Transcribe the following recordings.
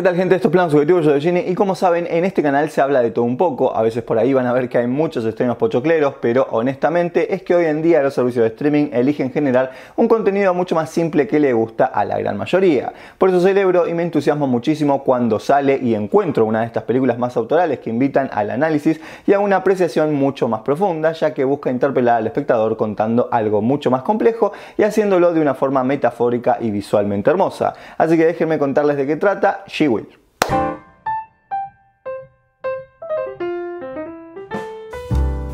¿Qué tal gente? Esto es Plan Subjetivo, yo de Ginny y como saben en este canal se habla de todo un poco, a veces por ahí van a ver que hay muchos estrenos pochocleros, pero honestamente es que hoy en día los servicios de streaming eligen generar un contenido mucho más simple que le gusta a la gran mayoría. Por eso celebro y me entusiasmo muchísimo cuando sale y encuentro una de estas películas más autorales que invitan al análisis y a una apreciación mucho más profunda, ya que busca interpelar al espectador contando algo mucho más complejo y haciéndolo de una forma metafórica y visualmente hermosa. Así que déjenme contarles de qué trata. She 38.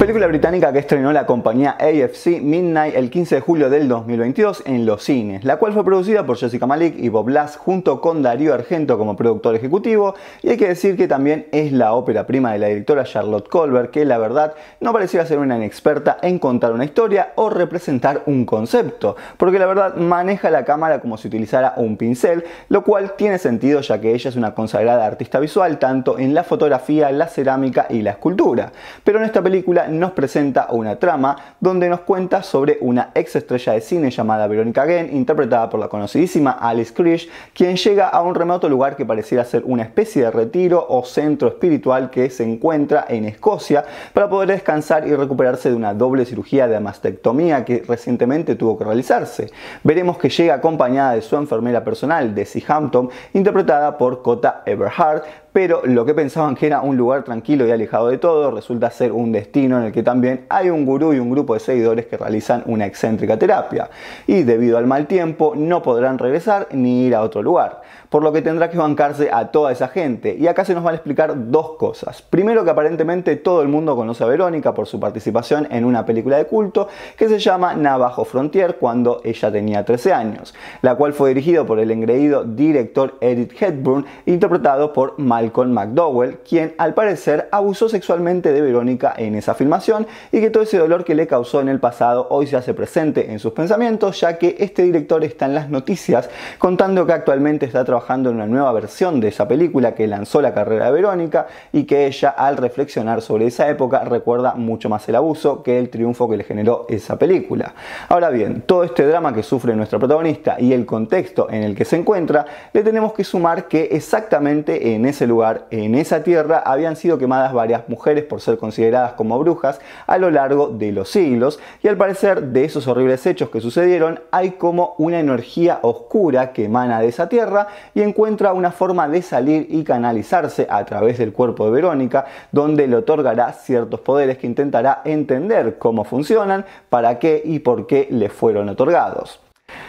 película británica que estrenó la compañía AFC Midnight el 15 de julio del 2022 en los cines, la cual fue producida por Jessica Malik y Bob Lass junto con Darío Argento como productor ejecutivo y hay que decir que también es la ópera prima de la directora Charlotte Colbert que la verdad no parecía ser una inexperta en contar una historia o representar un concepto, porque la verdad maneja la cámara como si utilizara un pincel, lo cual tiene sentido ya que ella es una consagrada artista visual tanto en la fotografía, la cerámica y la escultura. Pero en esta película nos presenta una trama donde nos cuenta sobre una ex estrella de cine llamada Veronica Gain, interpretada por la conocidísima Alice Krish, quien llega a un remoto lugar que pareciera ser una especie de retiro o centro espiritual que se encuentra en Escocia para poder descansar y recuperarse de una doble cirugía de mastectomía que recientemente tuvo que realizarse. Veremos que llega acompañada de su enfermera personal, Desi Hampton, interpretada por Cota Everhart, pero lo que pensaban que era un lugar tranquilo y alejado de todo resulta ser un destino en el que también hay un gurú y un grupo de seguidores que realizan una excéntrica terapia y debido al mal tiempo no podrán regresar ni ir a otro lugar, por lo que tendrá que bancarse a toda esa gente y acá se nos van a explicar dos cosas. Primero que aparentemente todo el mundo conoce a Verónica por su participación en una película de culto que se llama Navajo Frontier cuando ella tenía 13 años, la cual fue dirigida por el engreído director Edith Hepburn interpretado por Mal con McDowell, quien al parecer abusó sexualmente de Verónica en esa filmación y que todo ese dolor que le causó en el pasado hoy se hace presente en sus pensamientos, ya que este director está en las noticias contando que actualmente está trabajando en una nueva versión de esa película que lanzó la carrera de Verónica y que ella al reflexionar sobre esa época recuerda mucho más el abuso que el triunfo que le generó esa película. Ahora bien, todo este drama que sufre nuestra protagonista y el contexto en el que se encuentra, le tenemos que sumar que exactamente en ese lugar en esa tierra habían sido quemadas varias mujeres por ser consideradas como brujas a lo largo de los siglos y al parecer de esos horribles hechos que sucedieron hay como una energía oscura que emana de esa tierra y encuentra una forma de salir y canalizarse a través del cuerpo de Verónica donde le otorgará ciertos poderes que intentará entender cómo funcionan, para qué y por qué le fueron otorgados.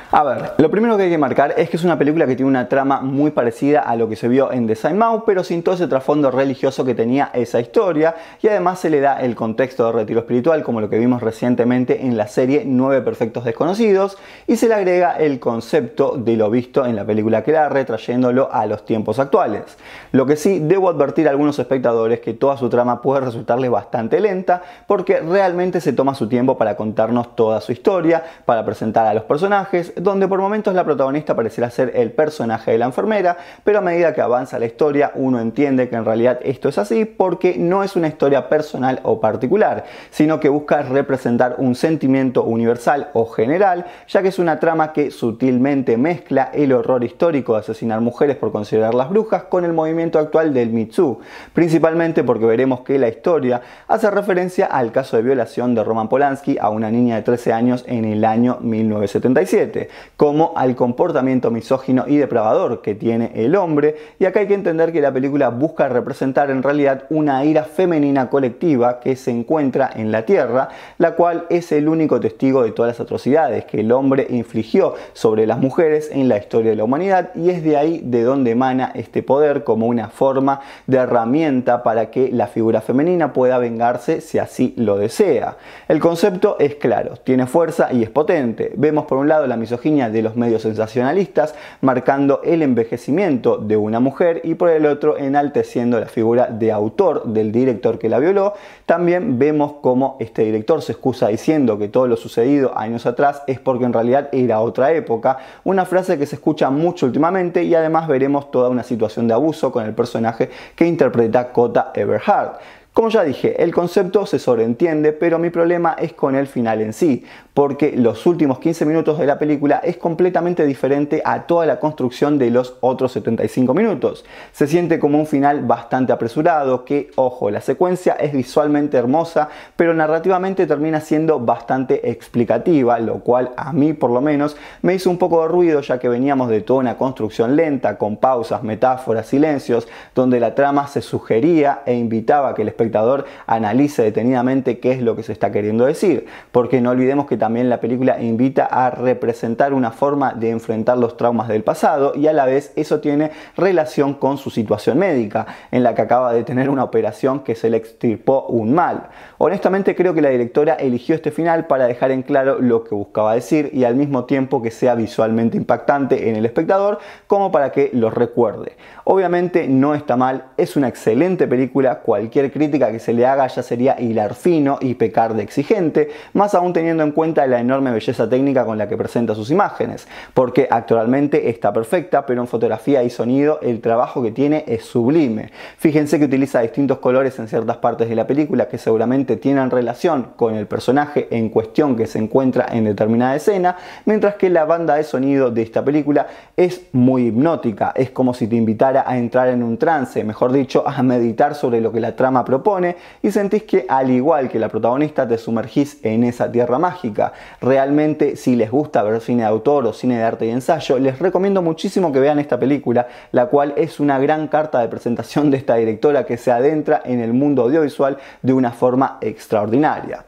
A ver, lo primero que hay que marcar es que es una película que tiene una trama muy parecida a lo que se vio en Design Mouth, pero sin todo ese trasfondo religioso que tenía esa historia, y además se le da el contexto de retiro espiritual, como lo que vimos recientemente en la serie 9 Perfectos Desconocidos, y se le agrega el concepto de lo visto en la película que la retrayéndolo a los tiempos actuales. Lo que sí, debo advertir a algunos espectadores que toda su trama puede resultarles bastante lenta, porque realmente se toma su tiempo para contarnos toda su historia, para presentar a los personajes, donde por momentos la protagonista parecerá ser el personaje de la enfermera, pero a medida que avanza la historia uno entiende que en realidad esto es así porque no es una historia personal o particular, sino que busca representar un sentimiento universal o general, ya que es una trama que sutilmente mezcla el horror histórico de asesinar mujeres por considerarlas brujas con el movimiento actual del Mitsu, principalmente porque veremos que la historia hace referencia al caso de violación de Roman Polanski a una niña de 13 años en el año 1977 como al comportamiento misógino y depravador que tiene el hombre. Y acá hay que entender que la película busca representar en realidad una ira femenina colectiva que se encuentra en la Tierra, la cual es el único testigo de todas las atrocidades que el hombre infligió sobre las mujeres en la historia de la humanidad y es de ahí de donde emana este poder como una forma de herramienta para que la figura femenina pueda vengarse si así lo desea. El concepto es claro, tiene fuerza y es potente. Vemos por un lado la misoginia de los medios sensacionalistas, marcando el envejecimiento de una mujer y por el otro enalteciendo la figura de autor del director que la violó. También vemos cómo este director se excusa diciendo que todo lo sucedido años atrás es porque en realidad era otra época, una frase que se escucha mucho últimamente y además veremos toda una situación de abuso con el personaje que interpreta Cota Everhart. Como ya dije, el concepto se sobreentiende, pero mi problema es con el final en sí, porque los últimos 15 minutos de la película es completamente diferente a toda la construcción de los otros 75 minutos. Se siente como un final bastante apresurado, que, ojo, la secuencia es visualmente hermosa, pero narrativamente termina siendo bastante explicativa, lo cual a mí por lo menos me hizo un poco de ruido ya que veníamos de toda una construcción lenta, con pausas, metáforas, silencios, donde la trama se sugería e invitaba a que el espectador analice detenidamente qué es lo que se está queriendo decir, porque no olvidemos que también también la película invita a representar una forma de enfrentar los traumas del pasado y a la vez eso tiene relación con su situación médica, en la que acaba de tener una operación que se le extirpó un mal. Honestamente creo que la directora eligió este final para dejar en claro lo que buscaba decir y al mismo tiempo que sea visualmente impactante en el espectador como para que lo recuerde. Obviamente no está mal, es una excelente película, cualquier crítica que se le haga ya sería hilar fino y pecar de exigente, más aún teniendo en cuenta la enorme belleza técnica con la que presenta sus imágenes, porque actualmente está perfecta, pero en fotografía y sonido el trabajo que tiene es sublime. Fíjense que utiliza distintos colores en ciertas partes de la película que seguramente tienen relación con el personaje en cuestión que se encuentra en determinada escena, mientras que la banda de sonido de esta película es muy hipnótica, es como si te invitara a entrar en un trance, mejor dicho, a meditar sobre lo que la trama propone y sentís que al igual que la protagonista te sumergís en esa tierra mágica. Realmente, si les gusta ver cine de autor o cine de arte y ensayo, les recomiendo muchísimo que vean esta película, la cual es una gran carta de presentación de esta directora que se adentra en el mundo audiovisual de una forma extraordinaria.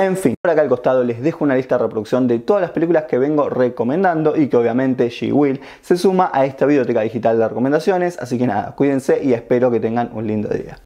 En fin, por acá al costado les dejo una lista de reproducción de todas las películas que vengo recomendando y que obviamente She Will se suma a esta biblioteca digital de recomendaciones, así que nada, cuídense y espero que tengan un lindo día.